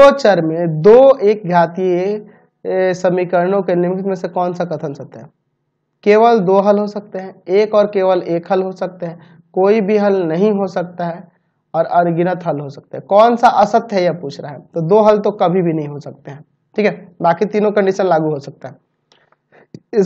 दो चर में दो एक घातीय समीकरणों के निम्नलिखित में से कौन सा कथन सत्य है केवल दो हल हो सकते हैं एक और केवल एक हल हो सकते हैं कोई भी हल नहीं हो सकता है और अनगिनत हल हो सकते हैं कौन सा असत्य है यह पूछ रहा है तो दो हल तो कभी भी नहीं हो सकते हैं ठीक है बाकी तीनों कंडीशन लागू हो सकता है